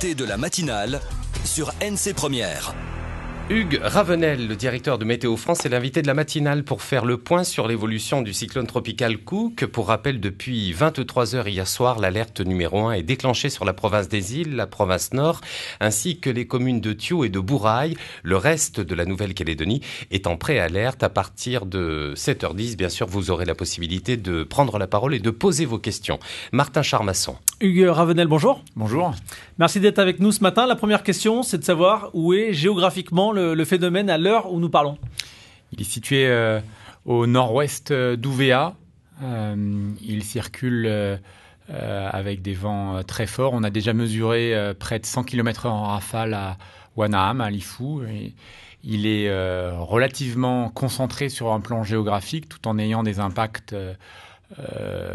de la matinale sur NC Première. Hugues Ravenel, le directeur de Météo France, est l'invité de la matinale pour faire le point sur l'évolution du cyclone tropical Cook. Pour rappel, depuis 23 heures hier soir, l'alerte numéro 1 est déclenchée sur la province des îles, la province nord, ainsi que les communes de Thio et de Bouraille. Le reste de la Nouvelle-Calédonie est en préalerte. À partir de 7h10, bien sûr, vous aurez la possibilité de prendre la parole et de poser vos questions. Martin Charmasson. Hugues Ravenel, bonjour. Bonjour. Merci d'être avec nous ce matin. La première question, c'est de savoir où est géographiquement le, phénomène à l'heure où nous parlons. Il est situé euh, au nord-ouest euh, d'Ouvéa. Euh, il circule avec des vents très forts. On a déjà mesuré près de 100 km en rafale à Wanaham, à Lifou. il est relativement concentré sur un plan géographique tout en ayant des impacts euh,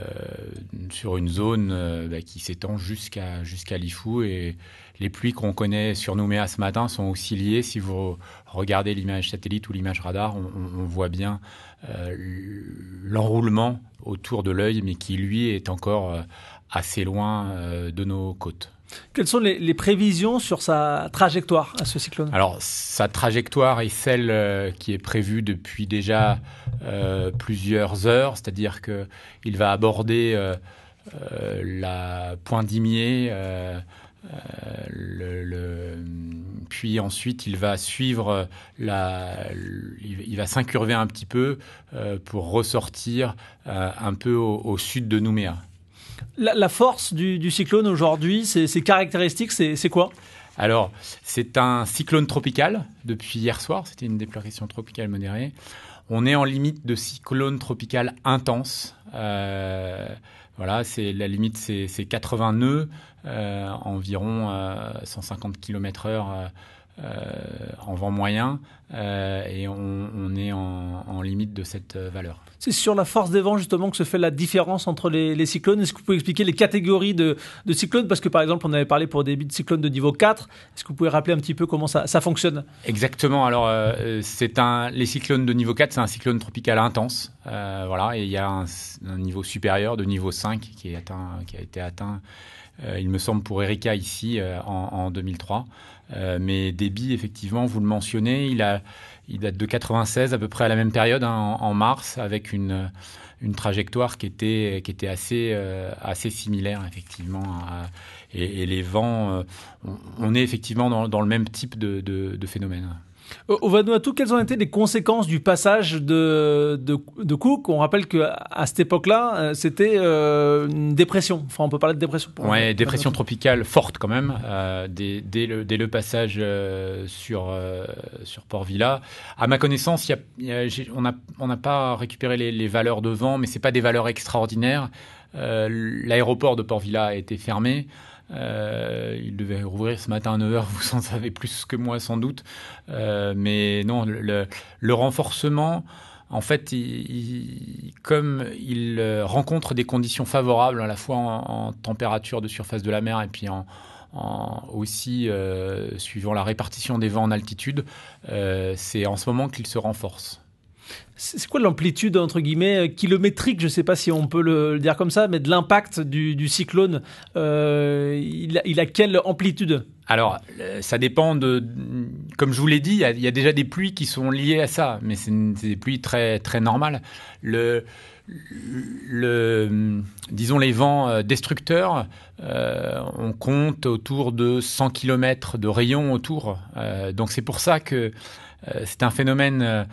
sur une zone euh, bah, qui s'étend jusqu'à jusqu'à Lifou. Et les pluies qu'on connaît sur Nouméa ce matin sont aussi liées. Si vous regardez l'image satellite ou l'image radar, on, voit bien euh, l'enroulement autour de l'œil, mais qui lui est encore assez loin de nos côtes. Quelles sont les, prévisions sur sa trajectoire à ce cyclone Alors, sa trajectoire est celle euh, qui est prévue depuis déjà euh, plusieurs heures, c'est-à-dire qu'il va aborder euh, la pointe d'Imier, puis ensuite il va suivre la, il va s'incurver un petit peu pour ressortir un peu au, sud de Nouméa. La, force du, cyclone aujourd'hui, ses, caractéristiques, c'est quoi Alors, c'est un cyclone tropical depuis hier soir. C'était une dépression tropicale modérée. On est en limite de cyclone tropical intense. Euh, voilà, c'est la limite, c'est 80 nœuds, euh, environ 150 euh, km/h euh, en vent moyen euh, et on, est en, limite de cette euh, valeur. C'est sur la force des vents justement que se fait la différence entre les, cyclones. Est-ce que vous pouvez expliquer les catégories de, cyclones Parce que par exemple, on avait parlé pour des cyclones de niveau 4. Est-ce que vous pouvez rappeler un petit peu comment ça, fonctionne Exactement. Alors, c'est un, les cyclones de niveau 4, c'est un cyclone tropical intense. voilà, et il y a un, niveau supérieur de niveau 5 qui, a été atteint, il me semble, pour Erika ici en 2003. Euh, mais débit, effectivement, vous le mentionnez, il, a, il date de 96 à peu près à la même période, hein, en, mars, avec une, une trajectoire qui était, qui était assez, euh, assez similaire, effectivement. et, et, les vents, euh, on, on, est effectivement dans, dans le même type de, de, de phénomène. Au euh, Vanuatu, quelles ont été les conséquences du passage de, de, Cook On rappelle qu'à cette époque-là, euh, c'était euh, une dépression. Enfin, on peut parler de dépression. Oui, dépression tropicale forte quand même, dès, le, passage sur, sur Port Villa. À ma connaissance, on n'a pas récupéré les, valeurs de vent, mais ce pas des valeurs extraordinaires. L'aéroport de Port Villa a été fermé. Euh, il devait rouvrir ce matin à 9h, vous en savez plus que moi sans doute. Euh, mais non, le, renforcement, en fait, comme il euh, rencontre des conditions favorables, à la fois en, température de surface de la mer et puis en, aussi suivant la répartition des vents en altitude, c'est en ce moment qu'il se renforce c'est quoi l'amplitude, entre guillemets, euh, kilométrique, je ne sais pas si on peut le dire comme ça, mais de l'impact du, cyclone, euh, il, a, quelle amplitude Alors, euh, ça dépend de... Comme je vous l'ai dit, il y, a, déjà des pluies qui sont liées à ça, mais c'est des pluies très, très normales. Le, disons les vents destructeurs, on compte autour de 100 km de rayon autour. donc c'est pour ça que c'est un phénomène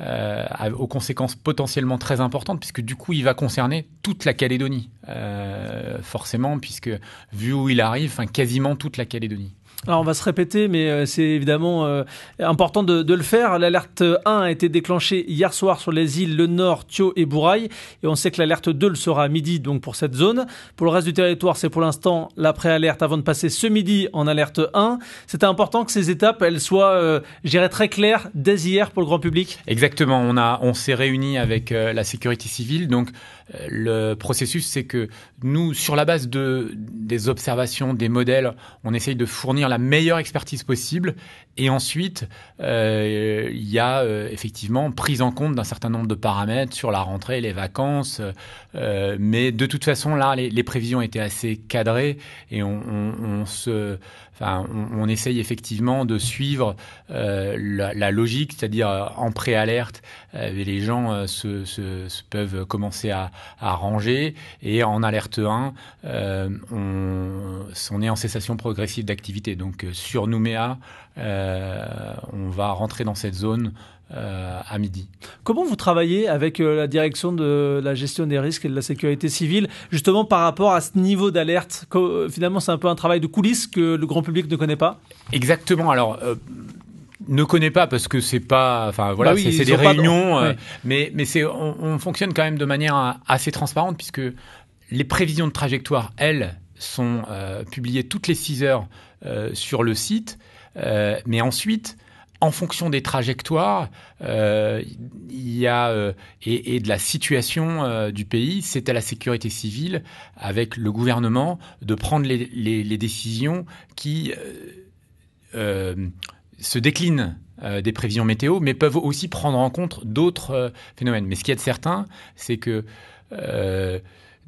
euh, aux conséquences potentiellement très importantes, puisque du coup, il va concerner toute la Calédonie, euh, forcément, puisque vu où il arrive, quasiment toute la Calédonie. Alors on va se répéter, mais euh, c'est évidemment euh, important de, le faire. L'alerte 1 a été déclenchée hier soir sur les îles Le Nord, Thio et Bouraille. et on sait que l'alerte 2 le sera à midi donc pour cette zone. Pour le reste du territoire, c'est pour l'instant la alerte avant de passer ce midi en alerte 1. C'était important que ces étapes elles soient, euh, très claires dès hier pour le grand public. Exactement, on on s'est réuni avec euh, la sécurité civile, donc le processus, c'est que nous, sur la base de, des observations, des modèles, on essaye de fournir la meilleure expertise possible. Et ensuite, euh, il y a euh, effectivement prise en compte d'un certain nombre de paramètres sur la rentrée, les vacances. Euh, mais de toute façon, là, les, les, prévisions étaient assez cadrées et on, on se on, essaye effectivement de suivre euh, la, logique, c'est-à-dire euh, en pré-alerte, euh, les gens se, peuvent commencer à, ranger et en alerte 1, on, on, est en cessation progressive d'activité. Donc sur Nouméa, on va rentrer dans cette zone euh, à midi. Comment vous travaillez avec euh, la direction de la gestion des risques et de la sécurité civile, justement par rapport à ce niveau d'alerte euh, Finalement, c'est un peu un travail de coulisses que le grand public ne connaît pas Exactement. Alors. ne connaît pas parce que c'est pas enfin voilà bah c'est des réunions mais mais c'est on, fonctionne quand même de manière assez transparente puisque les prévisions de trajectoire elles sont publiées toutes les 6 heures sur le site mais ensuite en fonction des trajectoires euh, il y a, euh, et, de la situation euh, du pays, c'est à la sécurité civile, avec le gouvernement, de prendre les, les décisions qui se déclinent des prévisions météo, mais peuvent aussi prendre en compte d'autres phénomènes. Mais ce qui est de certain, c'est que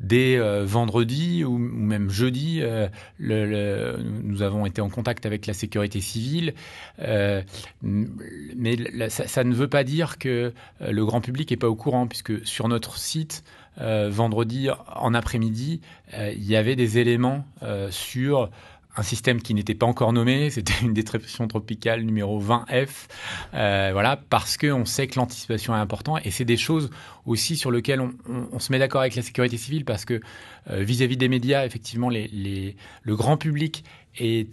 dès euh, vendredi ou, même jeudi, euh, le, nous avons été en contact avec la sécurité civile. Euh, mais ça, ça, ne veut pas dire que le grand public n'est pas au courant, puisque sur notre site, vendredi en après-midi, il y avait des éléments sur un système qui n'était pas encore nommé, c'était une dépression tropicale numéro 20F, euh, voilà, parce qu'on sait que l'anticipation est importante et c'est des choses aussi sur lesquelles on, se met d'accord avec la sécurité civile parce que euh, vis-à-vis des médias, effectivement, les, le grand public est,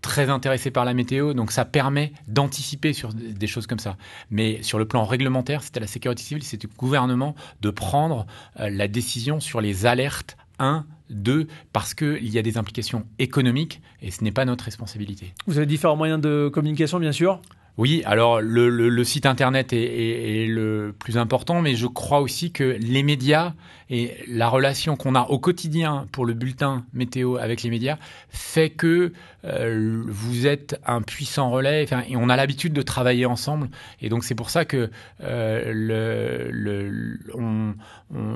très intéressé par la météo, donc ça permet d'anticiper sur des choses comme ça. Mais sur le plan réglementaire, c'était la sécurité civile, c'était le gouvernement de prendre euh, la décision sur les alertes 1, deux, parce qu'il y a des implications économiques et ce n'est pas notre responsabilité. Vous avez différents moyens de communication, bien sûr oui, alors le, site internet est, le plus important, mais je crois aussi que les médias et la relation qu'on a au quotidien pour le bulletin météo avec les médias fait que euh, vous êtes un puissant relais. et on a l'habitude de travailler ensemble, et donc c'est pour ça que euh, le, on,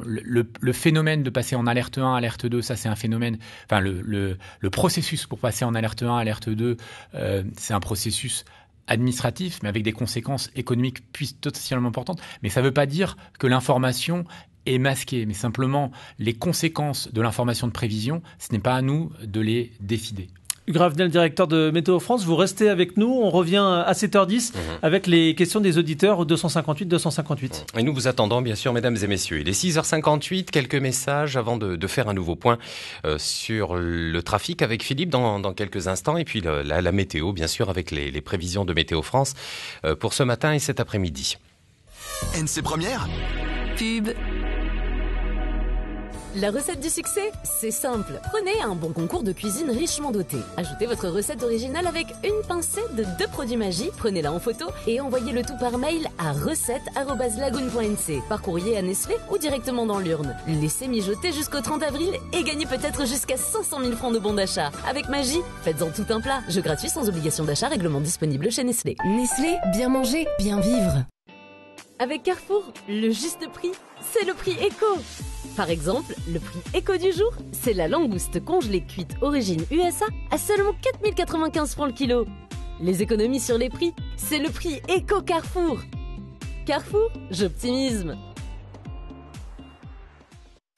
le, phénomène de passer en alerte 1, alerte 2, ça c'est un phénomène. Enfin, le, processus pour passer en alerte 1, alerte 2, euh, c'est un processus administratif, mais avec des conséquences économiques totalement importantes. Mais ça ne veut pas dire que l'information est masquée, mais simplement les conséquences de l'information de prévision, ce n'est pas à nous de les décider. Gravenel, directeur de Météo France, vous restez avec nous. On revient à 7h10 mhm. avec les questions des auditeurs 258-258. Et nous vous attendons, bien sûr, mesdames et messieurs. Il est 6h58, quelques messages avant de, faire un nouveau point euh, sur le trafic avec Philippe dans, quelques instants. Et puis la, météo, bien sûr, avec les, prévisions de Météo France euh, pour ce matin et cet après-midi. NC Première la recette du succès, c'est simple. Prenez un bon concours de cuisine richement doté. Ajoutez votre recette originale avec une pincée de deux produits magie, prenez-la en photo et envoyez le tout par mail à recette.lagoon.nc, par courrier à Nestlé ou directement dans l'urne. Laissez mijoter jusqu'au 30 avril et gagnez peut-être jusqu'à 500 000 francs de bons d'achat. Avec magie, faites-en tout un plat. Je gratuit sans obligation d'achat, règlement disponible chez Nestlé. Nestlé, bien manger, bien vivre. Avec Carrefour, le juste prix, c'est le prix éco. Par exemple, le prix éco du jour, c'est la langouste congelée cuite origine USA à seulement 4095 francs le kilo. Les économies sur les prix, c'est le prix éco Carrefour. Carrefour, j'optimisme.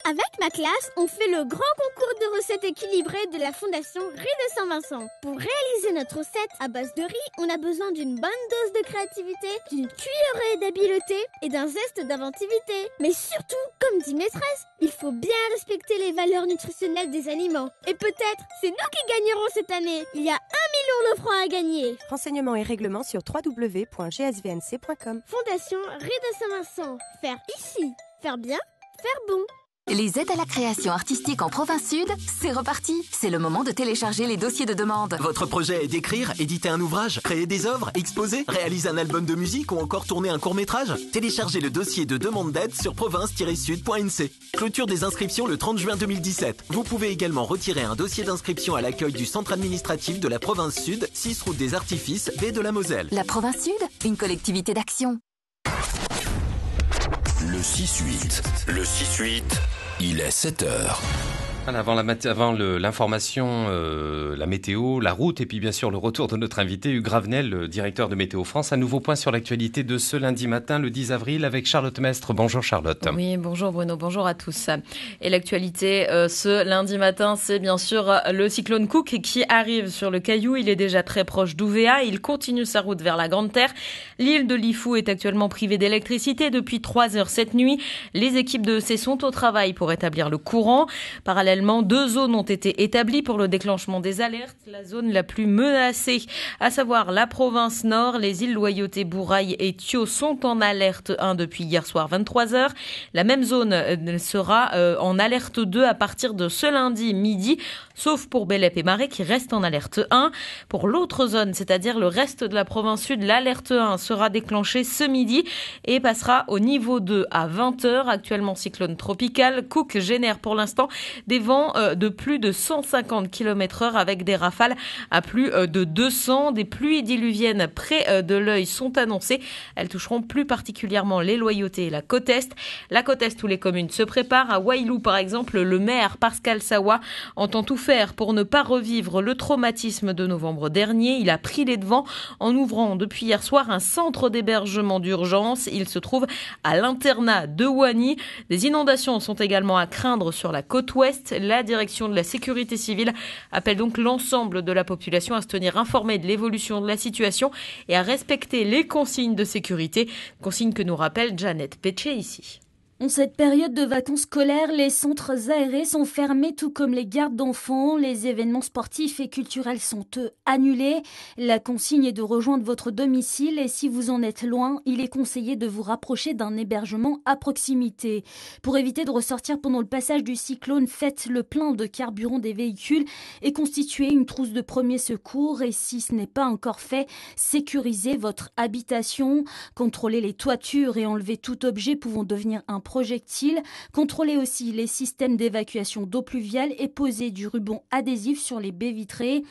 Avec ma classe, on fait le grand concours de recettes équilibrées de la Fondation Riz de Saint-Vincent. Pour réaliser notre recette à base de riz, on a besoin d'une bonne dose de créativité, d'une cuillerée d'habileté et d'un zeste d'inventivité. Mais surtout, comme dit maîtresse, il faut bien respecter les valeurs nutritionnelles des aliments. Et peut-être, c'est nous qui gagnerons cette année. Il y a un million de à gagner. Renseignements et règlements sur www.gsvnc.com. Fondation Riz de Saint-Vincent. Faire ici. Faire bien. Faire bon. Les aides à la création artistique en province sud, c'est reparti. C'est le moment de télécharger les dossiers de demande. Votre projet est d'écrire, éditer un ouvrage, créer des œuvres, exposer, réaliser un album de musique ou encore tourner un court métrage. Téléchargez le dossier de demande d'aide sur province-sud.nc. Clôture des inscriptions le 30 juin 2017. Vous pouvez également retirer un dossier d'inscription à l'accueil du centre administratif de la province sud, 6 route des Artifices, baie de la Moselle. La province sud, une collectivité d'action. Le 6-8. Le 6-8, il est 7 heures. Avant l'information, euh, la météo, la route et puis bien sûr le retour de notre invité Hugues Ravenel, directeur de Météo France. Un nouveau point sur l'actualité de ce lundi matin, le 10 avril, avec Charlotte Mestre. Bonjour Charlotte. Oui, bonjour Bruno, bonjour à tous. Et l'actualité euh, ce lundi matin, c'est bien sûr euh, le cyclone Cook qui arrive sur le Caillou. Il est déjà très proche d'Ouvéa. Il continue sa route vers la Grande Terre. L'île de Lifou est actuellement privée d'électricité depuis 3 h cette nuit. Les équipes de C sont au travail pour établir le courant. Parallèlement deux zones ont été établies pour le déclenchement des alertes. La zone la plus menacée, à savoir la province nord, les îles Loyauté, Bourail et Thio sont en alerte 1 depuis hier soir 23h. La même zone euh, sera euh, en alerte 2 à partir de ce lundi midi, sauf pour Bélep et Marais qui restent en alerte 1. Pour l'autre zone, c'est-à-dire le reste de la province sud, l'alerte 1 sera déclenchée ce midi et passera au niveau 2 à 20h. Actuellement cyclone tropical, Cook génère pour l'instant des vents euh, de plus de 150 km heure avec des rafales à plus euh, de 200. Des pluies diluviennes près euh, de l'œil sont annoncées. Elles toucheront plus particulièrement les loyautés et la côte est. La côte est où les communes se préparent. À Wailou, par exemple, le maire Pascal Sawa entend tout faire pour ne pas revivre le traumatisme de novembre dernier. Il a pris les devants en ouvrant depuis hier soir un centre d'hébergement d'urgence. Il se trouve à l'internat de Wani. Des inondations sont également à craindre sur la côte ouest. La direction de la sécurité civile appelle donc l'ensemble de la population à se tenir informée de l'évolution de la situation et à respecter les consignes de sécurité, consignes que nous rappelle Janet Péché ici. En cette période de vacances scolaires, les centres aérés sont fermés tout comme les gardes d'enfants. Les événements sportifs et culturels sont eux annulés. La consigne est de rejoindre votre domicile et si vous en êtes loin, il est conseillé de vous rapprocher d'un hébergement à proximité. Pour éviter de ressortir pendant le passage du cyclone, faites le plein de carburant des véhicules et constituez une trousse de premier secours et si ce n'est pas encore fait, sécurisez votre habitation, contrôlez les toitures et enlevez tout objet pouvant devenir un projectiles, Contrôlez aussi les systèmes d'évacuation d'eau pluviale et posez du ruban adhésif sur les baies vitrées.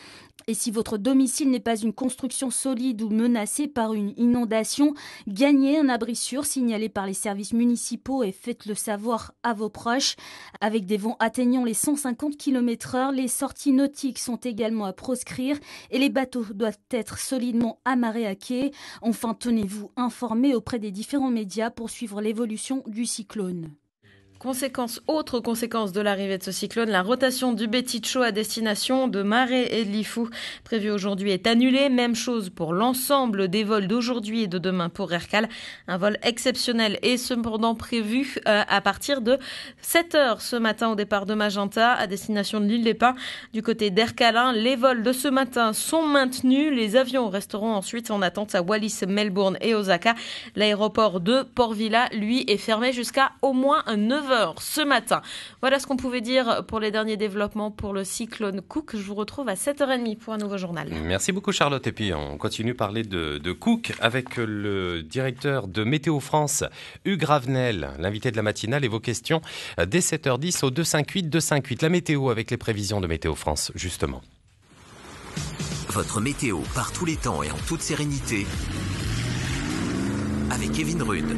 Et si votre domicile n'est pas une construction solide ou menacée par une inondation, gagnez un abri sûr signalé par les services municipaux et faites-le savoir à vos proches. Avec des vents atteignant les 150 km/h, les sorties nautiques sont également à proscrire et les bateaux doivent être solidement amarrés à quai. Enfin, tenez-vous informés auprès des différents médias pour suivre l'évolution du cycle clone. Conséquence, autre conséquence de l'arrivée de ce cyclone, la rotation du Show à destination de Marais et de Lifou, prévue aujourd'hui, est annulée. Même chose pour l'ensemble des vols d'aujourd'hui et de demain pour Aircal. Un vol exceptionnel est cependant prévu euh, à partir de 7 heures ce matin au départ de Magenta à destination de l'île des Pins. Du côté d'Ercalin, les vols de ce matin sont maintenus. Les avions resteront ensuite en attente à Wallis, Melbourne et Osaka. L'aéroport de Port Vila, lui, est fermé jusqu'à au moins 9 ce matin. Voilà ce qu'on pouvait dire pour les derniers développements pour le cyclone Cook. Je vous retrouve à 7h30 pour un nouveau journal. Merci beaucoup Charlotte. Et puis on continue à parler de, Cook avec le directeur de Météo France, Hugues Ravenel, l'invité de la matinale et vos questions dès 7h10 au 258 258. La météo avec les prévisions de Météo France justement. Votre météo par tous les temps et en toute sérénité avec Kevin Rude.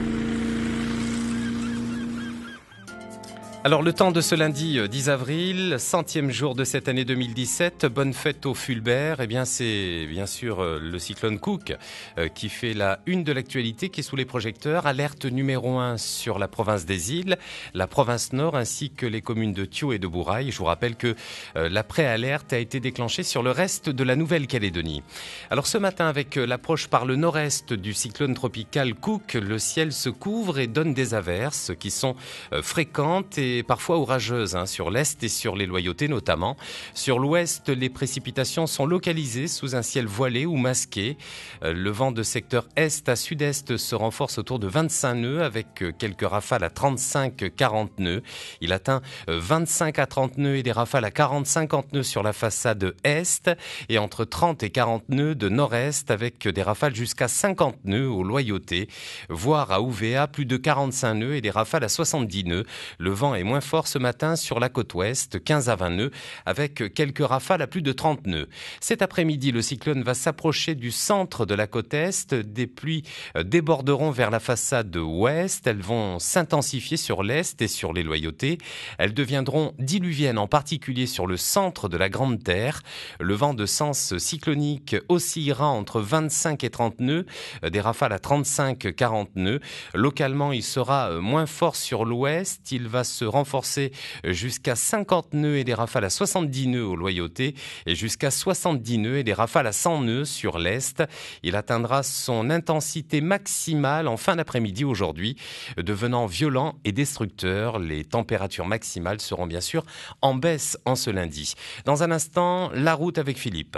Alors le temps de ce lundi 10 euh, avril, centième jour de cette année 2017, bonne fête au Fulbert. Eh bien c'est bien sûr euh, le cyclone Cook euh, qui fait la une de l'actualité, qui est sous les projecteurs. Alerte numéro 1 sur la province des îles, la province nord ainsi que les communes de Tio et de Bouraille, Je vous rappelle que la pré-alerte a été déclenchée sur le reste de la Nouvelle-Calédonie. Alors ce matin avec l'approche par le nord-est du cyclone tropical Cook, le ciel se couvre et donne des averses qui sont fréquentes et parfois orageuses hein, sur l'est et sur les loyautés notamment. Sur l'ouest, les précipitations sont localisées sous un ciel voilé ou masqué. Euh, le vent de secteur est à sud-est se renforce autour de 25 nœuds avec euh, quelques rafales à 35-40 nœuds. Il atteint 25 euh, à 30 nœuds et des rafales à 40-50 nœuds sur la façade est et entre 30 et 40 nœuds de nord-est avec des rafales jusqu'à 50 nœuds aux loyautés, voire à UVA plus de 45 nœuds et des rafales à 70 nœuds. Le vent est moins fort ce matin sur la côte ouest, 15 à 20 nœuds, avec quelques rafales à plus de 30 nœuds. Cet après-midi, le cyclone va s'approcher du centre de la côte est. Des pluies euh, déborderont vers la façade ouest. Elles vont s'intensifier sur l'est et sur les loyautés. Elles deviendront diluviennes, en particulier sur le centre de la Grande Terre. Le vent de sens cyclonique oscillera entre 25 et 30 nœuds, euh, des rafales à 35-40 nœuds. Localement, il sera euh, moins fort sur l'ouest. Il va se Renforcé euh, jusqu'à 50 nœuds et des rafales à 70 nœuds au loyauté et jusqu'à 70 nœuds et des rafales à 100 nœuds sur l'Est. Il atteindra son intensité maximale en fin d'après-midi aujourd'hui, euh, devenant violent et destructeur. Les températures maximales seront bien sûr en baisse en ce lundi. Dans un instant, la route avec Philippe.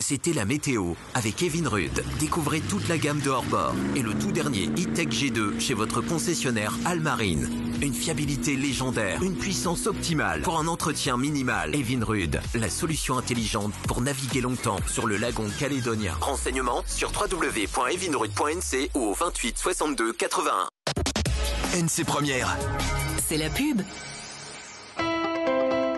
C'était la météo avec Kevin Rudd. Découvrez toute la gamme de hors-bord et le tout dernier e-tech G2 chez votre concessionnaire Almarine une fiabilité légendaire, une puissance optimale pour un entretien minimal. Evinrude, la solution intelligente pour naviguer longtemps sur le lagon calédonien. Renseignements sur www.evinrude.nc ou au 28 62 81. NC Première. C'est la pub.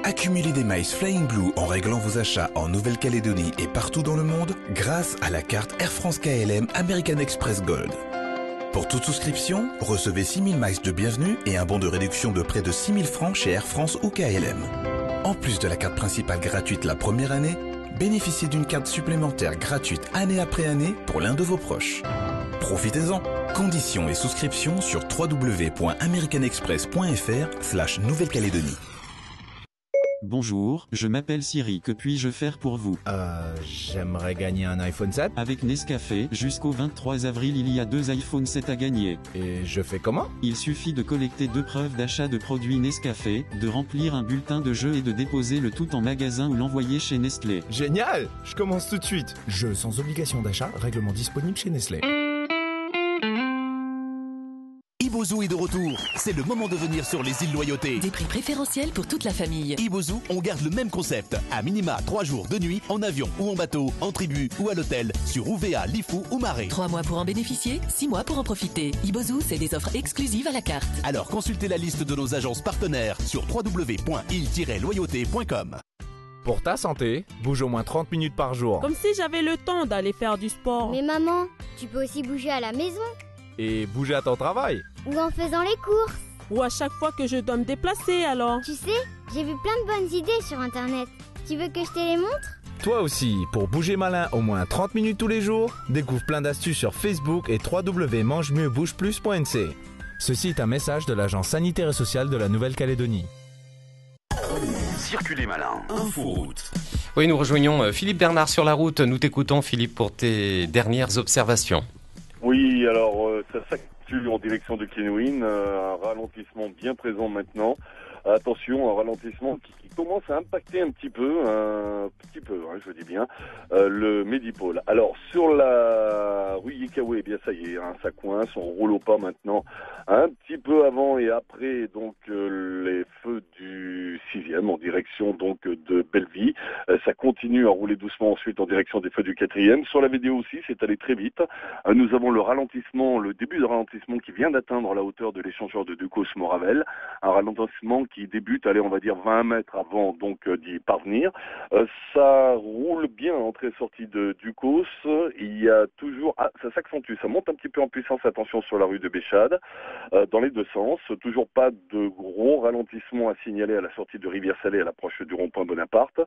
Accumulez des miles Flying Blue en réglant vos achats en Nouvelle-Calédonie et partout dans le monde grâce à la carte Air France KLM American Express Gold. Pour toute souscription, recevez 6000 miles de bienvenue et un bon de réduction de près de 6000 francs chez Air France ou KLM. En plus de la carte principale gratuite la première année, bénéficiez d'une carte supplémentaire gratuite année après année pour l'un de vos proches. Profitez-en Conditions et souscriptions sur www.americanexpress.fr slash Nouvelle-Calédonie. Bonjour, je m'appelle Siri, que puis-je faire pour vous Euh, j'aimerais gagner un iPhone 7. Avec Nescafé, jusqu'au 23 avril, il y a deux iPhone 7 à gagner. Et je fais comment Il suffit de collecter deux preuves d'achat de produits Nescafé, de remplir un bulletin de jeu et de déposer le tout en magasin ou l'envoyer chez Nestlé. Génial Je commence tout de suite. Jeu sans obligation d'achat, règlement disponible chez Nestlé. Ibozu est de retour. C'est le moment de venir sur les îles Loyauté. Des prix préférentiels pour toute la famille. Ibozu, on garde le même concept. À minima, 3 jours de nuit, en avion ou en bateau, en tribu ou à l'hôtel, sur UVA, Lifou ou Marais. 3 mois pour en bénéficier, 6 mois pour en profiter. Ibozu, c'est des offres exclusives à la carte. Alors consultez la liste de nos agences partenaires sur www.il-loyauté.com. Pour ta santé, bouge au moins 30 minutes par jour. Comme si j'avais le temps d'aller faire du sport. Mais maman, tu peux aussi bouger à la maison et bouger à ton travail. Ou en faisant les cours Ou à chaque fois que je dois me déplacer alors. Tu sais, j'ai vu plein de bonnes idées sur Internet. Tu veux que je te les montre Toi aussi, pour bouger malin au moins 30 minutes tous les jours, découvre plein d'astuces sur Facebook et www.mangemieuxbougeplus.nc. Ceci est un message de l'Agence sanitaire et sociale de la Nouvelle-Calédonie. Circuler malin, info Oui, nous rejoignons euh, Philippe Bernard sur la route. Nous t'écoutons Philippe pour tes dernières observations. Oui, alors euh, ça s'actue en direction de Kenwin, euh, un ralentissement bien présent maintenant. Attention, un ralentissement qui commence à impacter un petit peu, un petit peu, hein, je dis bien, euh, le Medipôle. Alors sur la rue Yikawe, eh bien ça y est, hein, ça coince, on roule au pas maintenant, un petit peu avant et après donc euh, les feux du 6e en direction donc de Belleville. Euh, ça continue à rouler doucement ensuite en direction des feux du 4e. Sur la vidéo aussi, c'est allé très vite. nous avons le ralentissement, le début de ralentissement qui vient d'atteindre la hauteur de l'échangeur de Ducos-Moravel, un ralentissement qui débute, allez on va dire 20 mètres avant donc euh, d'y parvenir. Euh, ça roule bien entrée-sortie de Ducos, Il y a toujours... Ah, ça s'accentue, ça monte un petit peu en puissance, attention, sur la rue de Béchade, euh, dans les deux sens. Toujours pas de gros ralentissement à signaler à la sortie de Rivière-Salée à l'approche du rond-point Bonaparte.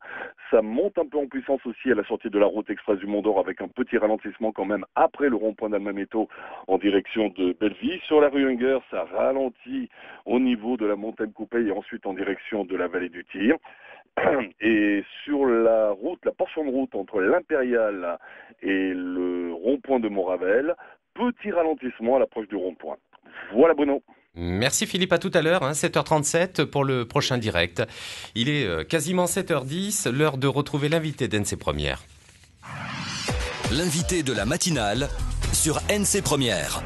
Ça monte un peu en puissance aussi à la sortie de la route express du Mont-d'Or avec un petit ralentissement quand même après le rond-point d'Almameto en direction de Belleville. Sur la rue Hunger, ça ralentit au niveau de la montagne coupée et ensuite en direction de la vallée du Tigre. Et sur la route, la portion de route entre l'Impérial et le rond-point de Moravel, petit ralentissement à l'approche du rond-point. Voilà Bruno. Merci Philippe, à tout à l'heure, 7h37 hein. pour le prochain direct. Il est euh, quasiment 7h10, l'heure de retrouver l'invité d'NC Première. L'invité de la matinale sur NC Première.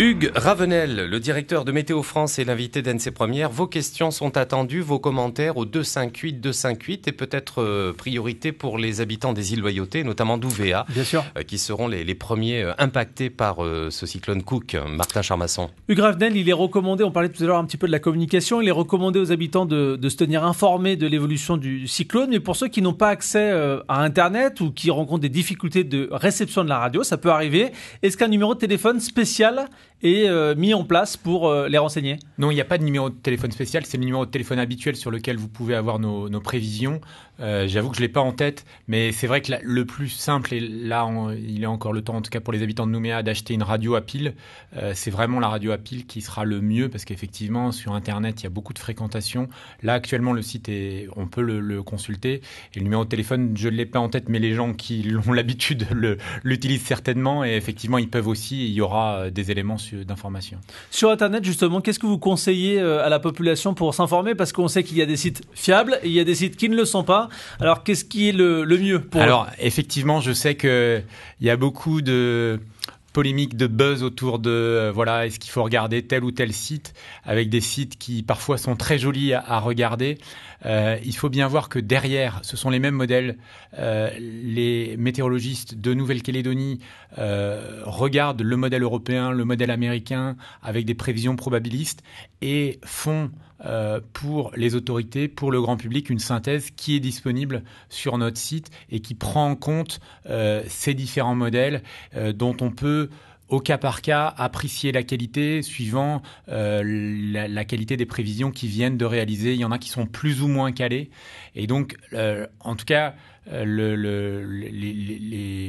Hugues Ravenel, le directeur de Météo France et l'invité d'NC Première, vos questions sont attendues, vos commentaires au 258 258 et peut-être euh, priorité pour les habitants des îles Loyauté, notamment d'Ouvéa, euh, qui seront les, premiers euh, impactés par ce cyclone Cook. Martin Charmasson. Hugues Ravenel, il est recommandé, on parlait tout à l'heure un petit peu de la communication, il est recommandé aux habitants de, de se tenir informés de l'évolution du cyclone, mais pour ceux qui n'ont pas accès à Internet ou qui rencontrent des difficultés de réception de la radio, ça peut arriver, est-ce qu'un numéro de téléphone spécial et euh, mis en place pour euh, les renseigner Non, il n'y a pas de numéro de téléphone spécial, c'est le numéro de téléphone habituel sur lequel vous pouvez avoir nos, prévisions. Euh, j'avoue que je ne l'ai pas en tête, mais c'est vrai que le plus simple, et là il est encore le temps, en tout cas pour les habitants de Nouméa, d'acheter une radio à pile. c'est vraiment la radio à pile qui sera le mieux, parce qu'effectivement, sur Internet, il y a beaucoup de fréquentation. Là, actuellement, le site, est, on peut le, le consulter. Et le numéro de téléphone, je ne l'ai pas en tête, mais les gens qui l'ont l'habitude l'utilisent certainement, et effectivement, ils peuvent aussi, il y aura des éléments sur d'informations. Sur Internet, justement, qu'est-ce que vous conseillez euh, à la population pour s'informer Parce qu'on sait qu'il y a des sites fiables et il y a des sites qui ne le sont pas. Alors, qu'est-ce qui est le, mieux pour Alors, effectivement, je sais qu'il y a beaucoup de polémiques de buzz autour de euh, voilà est-ce qu'il faut regarder tel ou tel site avec des sites qui parfois sont très jolis à regarder euh, il faut bien voir que derrière, ce sont les mêmes modèles. Euh, les météorologistes de Nouvelle-Calédonie euh, regardent le modèle européen, le modèle américain, avec des prévisions probabilistes et font pour les autorités, pour le grand public, une synthèse qui est disponible sur notre site et qui prend en compte ces différents modèles dont on peut au cas par cas, apprécier la qualité suivant euh, la, qualité des prévisions qui viennent de réaliser. Il y en a qui sont plus ou moins calés. Et donc, euh, en tout cas, euh,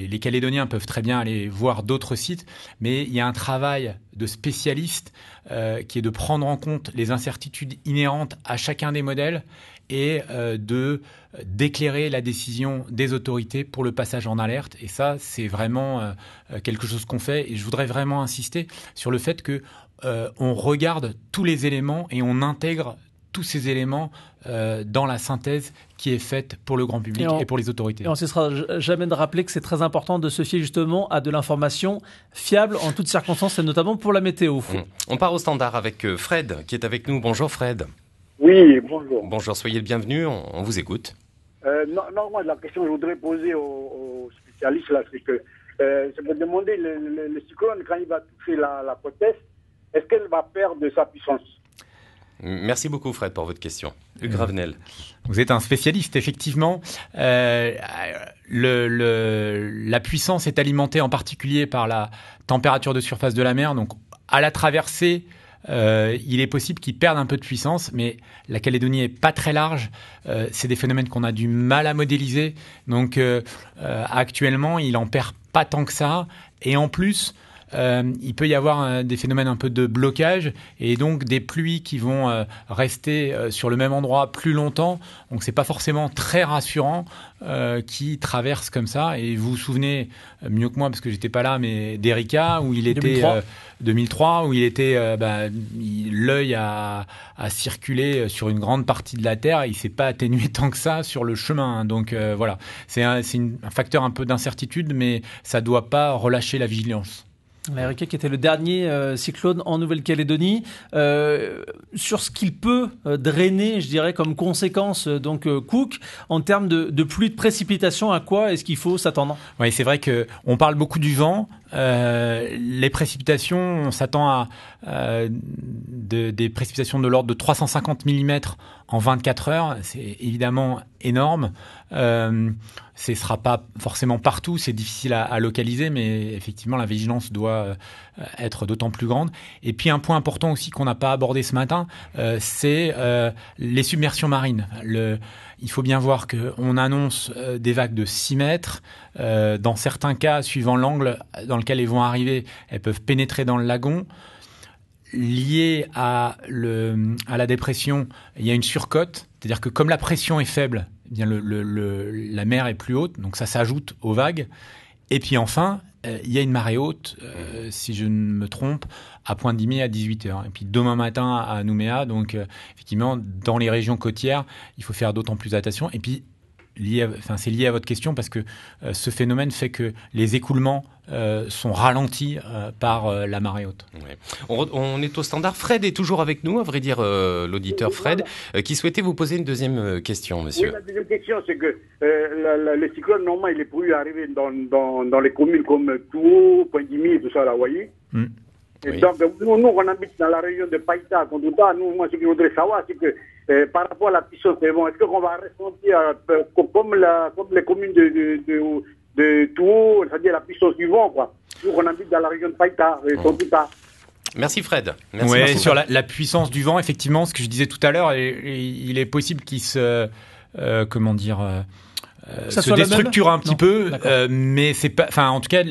les, Calédoniens peuvent très bien aller voir d'autres sites, mais il y a un travail de spécialiste qui est de prendre en compte les incertitudes inhérentes à chacun des modèles et euh, de euh, d'éclairer la décision des autorités pour le passage en alerte. Et ça, c'est vraiment euh, quelque chose qu'on fait. Et je voudrais vraiment insister sur le fait que on regarde tous les éléments et on intègre tous ces éléments dans la synthèse qui est faite pour le grand public et, et pour les autorités. Et on ne cessera jamais de rappeler que c'est très important de se fier justement à de l'information fiable en toutes circonstances et notamment pour la météo. Mmh. On part au standard avec Fred qui est avec nous. Bonjour Fred. Oui, bonjour. Bonjour, soyez le bienvenu, on, vous écoute. Euh, normalement, la question que je voudrais poser aux, spécialistes, là, c'est que euh, je me demander, le, cyclone, quand il va toucher la, la est, ce qu'elle va perdre de sa puissance Merci beaucoup Fred pour votre question. Hugues Gravenel. Euh, vous êtes un spécialiste, effectivement. le, la puissance est alimentée en particulier par la température de surface de la mer. Donc à la traversée, euh, il est possible qu'ils perdent un peu de puissance, mais la Calédonie est pas très large. Euh, c'est des phénomènes qu'on a du mal à modéliser. Donc euh, actuellement, il en perd pas tant que ça. Et en plus, euh, il peut y avoir euh, des phénomènes un peu de blocage et donc des pluies qui vont euh, rester euh, sur le même endroit plus longtemps. Donc c'est pas forcément très rassurant qui traverse comme ça. Et vous vous souvenez mieux que moi parce que j'étais pas là, mais d'Erika où il était 2003, où il était bah, l'œil a, a, circulé sur une grande partie de la terre. il s'est pas atténué tant que ça sur le chemin. Hein. Donc voilà, c'est un, un facteur un peu d'incertitude, mais ça doit pas relâcher la vigilance. L'Américain qui était le dernier euh, cyclone en Nouvelle-Calédonie, euh, sur ce qu'il peut euh, drainer, je dirais, comme conséquence, euh, donc Cook, en termes de, de pluie, de précipitation, à quoi est-ce qu'il faut s'attendre Oui, c'est vrai qu'on parle beaucoup du vent, euh, les précipitations, on s'attend à euh, des précipitations de l'ordre de 350 mm en 24 heures. C'est évidemment énorme. Euh, ce ne sera pas forcément partout, c'est difficile à, à, localiser, mais effectivement, la vigilance doit être d'autant plus grande. Et puis, un point important aussi qu'on n'a pas abordé ce matin, c'est les submersions marines. Le, il faut bien voir qu'on annonce euh, des vagues de 6 mètres. Euh, dans certains cas, suivant l'angle dans lequel elles vont arriver, elles peuvent pénétrer dans le lagon. Lié à, la dépression, il y a une surcote, c'est-à-dire que comme la pression est faible, eh bien la mer est plus haute, donc ça s'ajoute aux vagues. Et puis enfin, euh, il y a une marée haute, si je ne me trompe, à Pointe-d'Imé à 18h. Et puis demain matin à Nouméa. Donc, euh, effectivement, dans les régions côtières, il faut faire d'autant plus d'attention. Et puis, enfin, c'est lié à votre question parce que euh, ce phénomène fait que les écoulements euh, sont ralentis par la marée haute. On, est au standard. Fred est toujours avec nous, à vrai dire, l'auditeur Fred, qui souhaitait vous poser une deuxième question, monsieur. la deuxième question, c'est que le cyclone, normalement, il est prévu arriver dans, dans, les communes comme Tours, pointe et tout ça, la voyez mm. Donc, nous, on habite dans la région de Païta, Kondouta. Nous, moi, ce que je voudrais savoir, c'est que euh, par rapport à la puissance, vents, est-ce qu'on va ressentir euh, comme, les communes de, de, de, c'est-à-dire la puissance du vent, quoi Nous, on habite dans la région de Païta, euh, Merci Fred. Merci, Sur la, puissance du vent, effectivement, ce que je disais tout à l'heure, il est possible qu'il se. Euh, comment dire euh, ça se déstructure un petit peu, euh, mais c'est pas, enfin en tout cas,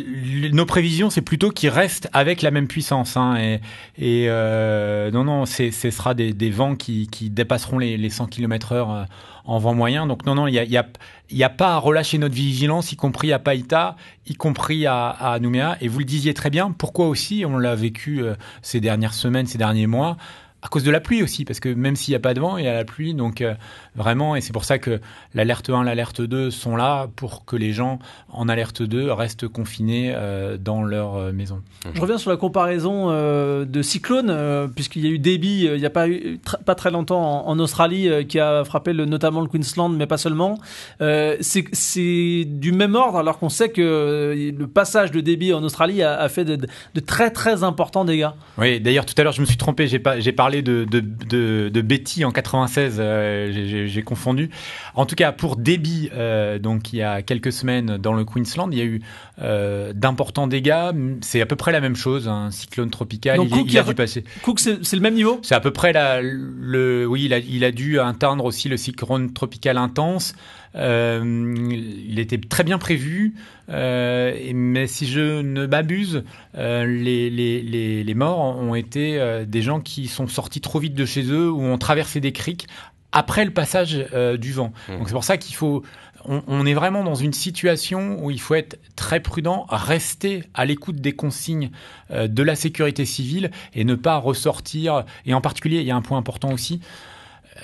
nos prévisions c'est plutôt qu'ils restent avec la même puissance. Hein, et, et euh, non non, ce sera des, des vents qui, qui, dépasseront les, les 100 km/h en vent moyen. Donc non non, il n'y a, y a, y a, pas à relâcher notre vigilance, y compris à Païta, y compris à, à Nouméa. Et vous le disiez très bien, pourquoi aussi on l'a vécu ces dernières semaines, ces derniers mois à cause de la pluie aussi, parce que même s'il n'y a pas de vent, il y a la pluie. Donc euh, vraiment, et c'est pour ça que l'alerte 1, l'alerte 2 sont là pour que les gens en alerte 2 restent confinés euh, dans leur euh, maison. Je reviens sur la comparaison de cyclone, puisqu'il y a eu débit il n'y a pas, eu, pas très longtemps en, Australie qui a frappé notamment le Queensland, mais pas seulement. c'est du même ordre, alors qu'on sait que le passage de débit en Australie a, fait de, très très importants dégâts. Oui, d'ailleurs tout à l'heure je me suis trompé, j'ai parlé de, Betty en 96, euh, j'ai confondu. En tout cas, pour débit, euh, donc il y a quelques semaines dans le Queensland, il y a eu euh, d'importants dégâts. C'est à peu près la même chose, un hein, cyclone tropical. il, a, dû passer. c'est le même niveau C'est à peu près la, le. Oui, il a, il a dû atteindre aussi le cyclone tropical intense. Euh, il était très bien prévu, euh, mais si je ne m'abuse, euh, les, les, morts ont été des gens qui sont sortis trop vite de chez eux ou ont traversé des criques après le passage du vent. Mmh. Donc c'est pour ça qu'il faut, on, est vraiment dans une situation où il faut être très prudent, rester à l'écoute des consignes de la sécurité civile et ne pas ressortir. Et en particulier, il y a un point important aussi.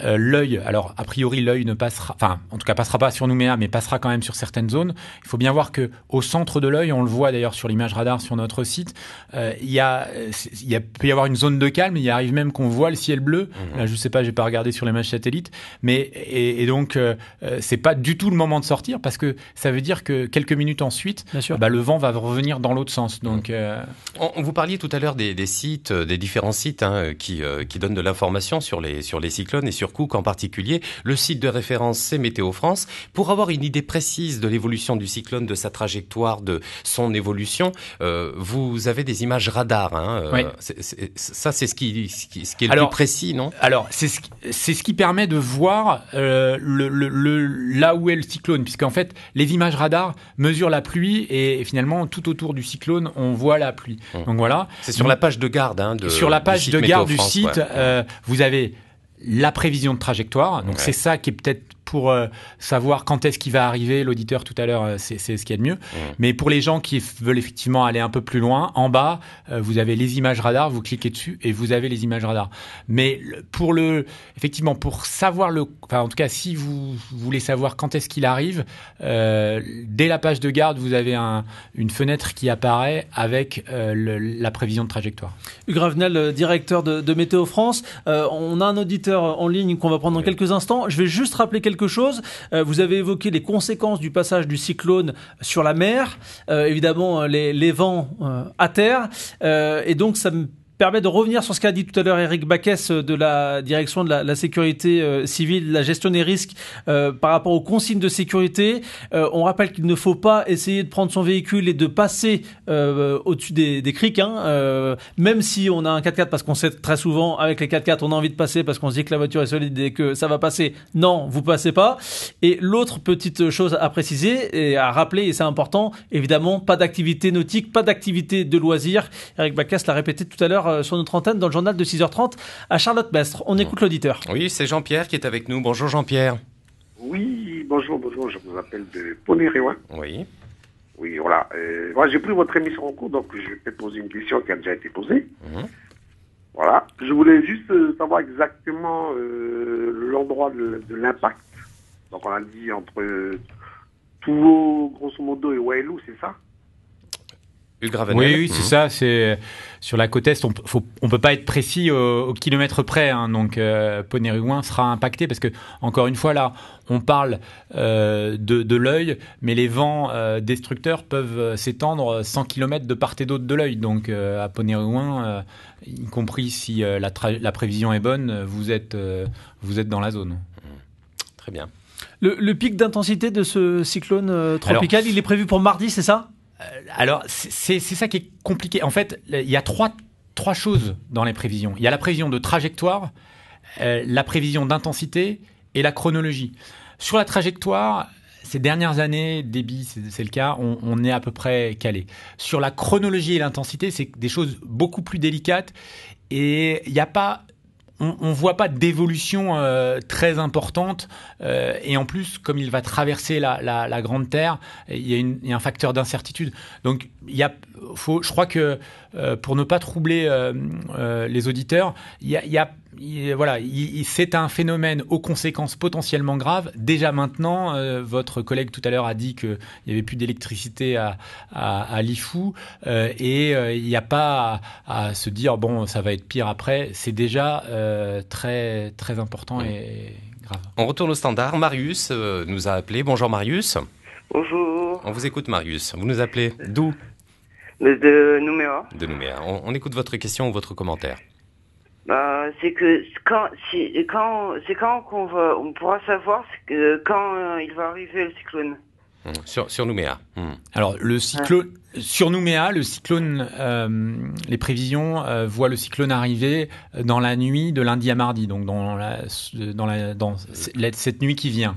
Euh, l'œil, alors a priori l'œil ne passera, enfin en tout cas passera pas sur Nouméa, mais passera quand même sur certaines zones. Il faut bien voir que au centre de l'œil, on le voit d'ailleurs sur l'image radar sur notre site, euh, il, y a, il y a, peut y avoir une zone de calme. Il arrive même qu'on voit le ciel bleu. je mmh. Là, je sais pas, j'ai pas regardé sur l'image satellite, mais et, donc euh, euh, c'est pas du tout le moment de sortir parce que ça veut dire que quelques minutes ensuite, bah, le vent va revenir dans l'autre sens. Donc, mmh. on, vous parliez tout à l'heure des, sites, des différents sites hein, qui qui donnent de l'information sur les sur les cyclones et sur Cook en particulier. Le site de référence, c'est Météo France. Pour avoir une idée précise de l'évolution du cyclone, de sa trajectoire, de son évolution, euh, vous avez des images radar. Hein, euh, ça, c'est ce qui, ce est le plus précis, non Alors, c'est ce, qui permet de voir euh, le, là où est le cyclone, puisqu'en fait, les images radar mesurent la pluie et, finalement, tout autour du cyclone, on voit la pluie. Hum. Donc voilà. C'est sur la page de garde. Hein, sur la page de garde du site, vous avez la prévision de trajectoire. Donc c'est ça qui est peut-être pour euh, savoir quand est-ce qu'il va arriver. L'auditeur tout à l'heure, euh, c'est ce qu'il y a de mieux. Mmh. Mais pour les gens qui veulent effectivement aller un peu plus loin, en bas, euh, vous avez les images radar, vous cliquez dessus et vous avez les images radar. Mais pour le, effectivement, pour savoir le, enfin en tout cas, si vous voulez savoir quand est-ce qu'il arrive, dès la page de garde, vous avez un, une fenêtre qui apparaît avec la prévision de trajectoire. Ravenel, directeur de, Météo France, on a un auditeur en ligne qu'on va prendre dans quelques instants. Je vais juste rappeler quelques chose. Euh, vous avez évoqué les conséquences du passage du cyclone sur la mer, euh, évidemment euh, les vents à terre, et donc ça me permet de revenir sur ce qu'a dit tout à l'heure Eric Baquès euh, de la direction de la, sécurité euh, civile, la gestion des risques euh, par rapport aux consignes de sécurité. on rappelle qu'il ne faut pas essayer de prendre son véhicule et de passer au-dessus des, crics, hein. même si on a un 4x4 parce qu'on sait très souvent avec les 4x4 on a envie de passer parce qu'on se dit que la voiture est solide et que ça va passer. Non, vous passez pas. Et l'autre petite chose à préciser et à rappeler, et c'est important, évidemment, pas d'activité nautique, pas d'activité de loisirs. Eric Baquès l'a répété tout à l'heure euh, sur notre antenne dans le journal de 6h30 à Charlotte Mestre. On écoute l'auditeur. Oui, c'est Jean-Pierre qui est avec nous. Bonjour Jean-Pierre. Oui, bonjour, bonjour, je vous appelle de poney Oui. Oui, voilà. Euh, moi, j'ai pris votre émission en cours, donc je vais poser une question qui a déjà été posée. Mhm. Voilà. Je voulais juste euh, savoir exactement l'endroit de, l'impact. Donc on a dit entre euh, grosso modo, et Wailou, c'est ça oui, oui, c'est mhm. ça. C'est euh, sur la côte est. On, ne peut pas être précis au, kilomètre près. Hein, donc, euh, sera impacté parce que encore une fois là, on parle euh, de, l'œil, mais les vents euh, destructeurs peuvent s'étendre 100 km de part et d'autre de l'œil. Donc, à Ponérugouin, y compris si la, prévision est bonne, vous êtes dans la zone. Mhm. Très bien. Le, pic d'intensité de ce cyclone tropical, il est prévu pour mardi, c'est ça euh, alors, c'est ça qui est compliqué. En fait, il y a trois, trois choses dans les prévisions. Il y a la prévision de trajectoire, euh, la prévision d'intensité et la chronologie. Sur la trajectoire, ces dernières années, débit, c'est le cas, on, on, est à peu près calé. Sur la chronologie et l'intensité, c'est des choses beaucoup plus délicates et il n'y a pas on ne voit pas d'évolution euh, très importante. Euh, et en plus, comme il va traverser la, Grande Terre, il y, a y, a un facteur d'incertitude. Donc, il y a, faut, je crois que euh, pour ne pas troubler euh, euh, les auditeurs, il y a, voilà, c'est un phénomène aux conséquences potentiellement graves. Déjà maintenant, votre collègue tout à l'heure a dit qu'il n'y avait plus d'électricité à, à, et il n'y a pas à, à, se dire bon, ça va être pire après. C'est déjà très très important et grave. On retourne au standard. Marius nous a appelé. Bonjour Marius. Bonjour. On vous écoute Marius. Vous nous appelez d'où de, Nouméa. De Nouméa. On, écoute votre question ou votre commentaire. Bah, c'est quand, qu'on on pourra savoir quand euh, il va arriver le cyclone. Hmm. Sur, Nouméa. Hmm. Alors le cyclone sur Nouméa, le cyclone, euh, les prévisions euh, voient le cyclone arriver dans la nuit de lundi à mardi, donc dans hmm. cette nuit qui vient.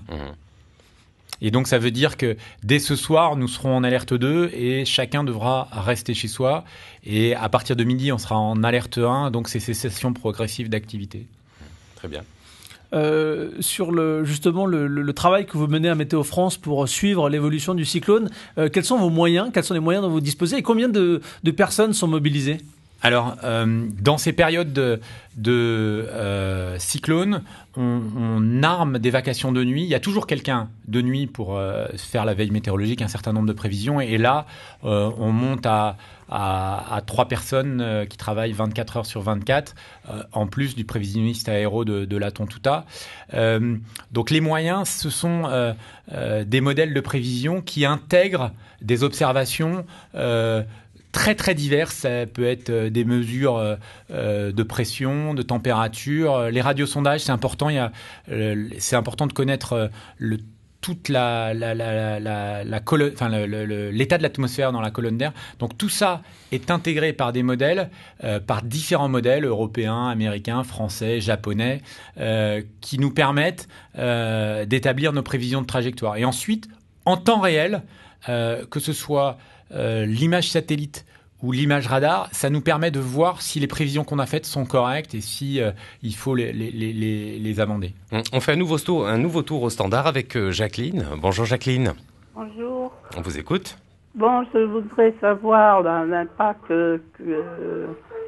Et donc ça veut dire que dès ce soir, nous serons en alerte 2 et chacun devra rester chez soi. Et à partir de midi, on sera en alerte 1, donc c'est cessation progressive d'activité. Très bien. Euh, sur justement le, travail que vous menez à Météo France pour suivre l'évolution du cyclone. Euh, quels sont vos moyens Quels sont les moyens dont vous disposez Et combien de personnes sont mobilisées alors, euh, dans ces périodes de, de euh, cyclone, on, arme des vacations de nuit. Il y a toujours quelqu'un de nuit pour euh, faire la veille météorologique, un certain nombre de prévisions. Et, là, euh, on monte à, à, trois personnes qui travaillent 24 heures sur 24, en plus du prévisionniste aéro de, de la Tontouta. donc, les moyens, ce sont des modèles de prévision qui intègrent des observations très très diverses. Ça peut être euh, des mesures euh, euh, de pression, de température. Les radiosondages, c'est important. Il c'est important de connaître le toute la, la, la, la la l'état de l'atmosphère dans la colonne d'air. Donc tout ça est intégré par des modèles, par différents modèles européens, américains, français, japonais, qui nous permettent d'établir nos prévisions de trajectoire. Et ensuite, en temps réel, que ce soit euh, l'image satellite ou l'image radar, ça nous permet de voir si les prévisions qu'on a faites sont correctes et si euh, il faut les, les, amender. On fait un nouveau, tour, un nouveau tour au standard avec euh, Jacqueline. Bonjour Jacqueline. Bonjour. On vous écoute. Bon, je voudrais savoir l'impact que,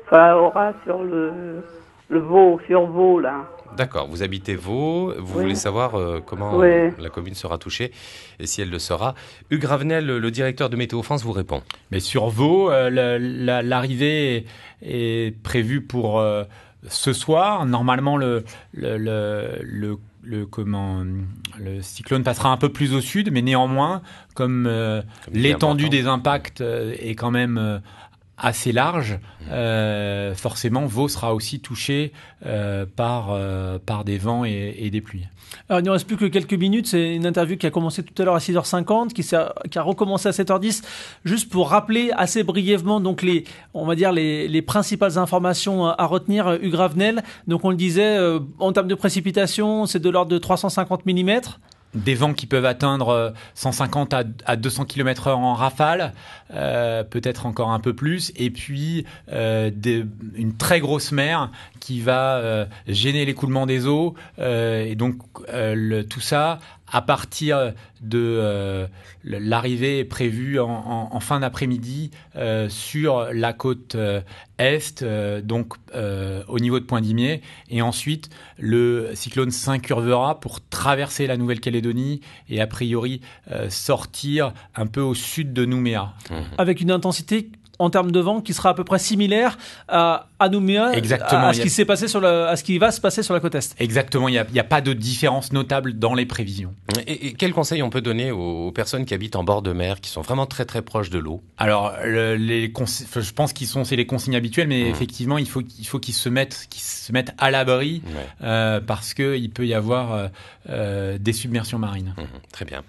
ça aura sur le, le veau, sur veau là. D'accord, vous habitez Vaux. vous voulez savoir euh, comment la commune sera touchée et si elle le sera. Hugues Ravenel, le directeur de Météo France, vous répond. Mais sur Vaux, euh, l'arrivée est, prévue pour euh, ce soir. Normalement, le, cyclone passera un peu plus au sud, mais néanmoins, comme, l'étendue des impacts est quand même assez large, euh, forcément, Vaud sera aussi touché euh, par, euh, par des vents et, et des pluies. Alors, il ne reste plus que quelques minutes. C'est une interview qui a commencé tout à l'heure à 6h50, qui, qui, a recommencé à 7h10. Juste pour rappeler assez brièvement, donc, les, on va dire, les, les principales informations euh, à retenir, euh, Ugravenel. Donc, on le disait, en termes de précipitations, c'est de l'ordre de 350 mm des vents qui peuvent atteindre 150 euh, à, 200 km heure en rafale, euh, peut-être encore un peu plus, et puis euh, une très grosse mer qui va gêner l'écoulement des eaux, et donc le, tout ça à partir de euh, l'arrivée prévue en, fin d'après-midi euh, sur la côte euh, est, donc au niveau de Point-Dimier. Et ensuite, le cyclone s'incurvera pour traverser la Nouvelle-Calédonie et a priori sortir un peu au sud de Nouméa. Mmh. Avec une intensité en termes de vent qui sera à peu près similaire à, à à, ce qui s'est passé sur à ce qui va se passer sur la côte est. Exactement, il n'y a, pas de différence notable dans les prévisions. Et, quels quel conseil on peut donner aux, personnes qui habitent en bord de mer, qui sont vraiment très très proches de l'eau Alors, je pense qu'ils sont c'est les consignes habituelles, mais mmh. effectivement, il faut faut qu'ils se mettent qu'ils se mettent à l'abri euh, parce que il peut y avoir euh, euh, des submersions marines. Mmh, très bien.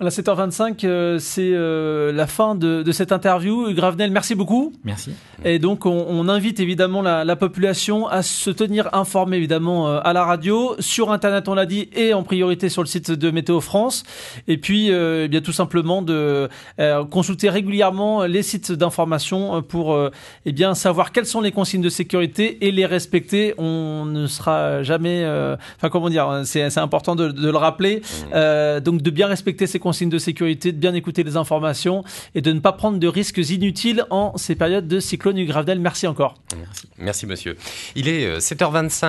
Voilà, 7h25, euh, c'est euh, la fin de, de, cette interview. Gravenel, merci beaucoup. Merci. Et donc, on, on invite évidemment la, la, population à se tenir informée, évidemment, euh, à la radio, sur Internet, on l'a dit, et en priorité sur le site de Météo France. Et puis, eh bien, tout simplement, de consulter régulièrement les sites d'information pour eh bien, savoir quelles sont les consignes de sécurité et les respecter. On ne sera jamais... Enfin, comment dire C'est important de, de le rappeler. Mmh. donc, de bien respecter ces consignes signe de sécurité, de bien écouter les informations et de ne pas prendre de risques inutiles en ces périodes de cyclone du gravel Merci encore. Merci, Merci monsieur. Il est 7h25. Euh,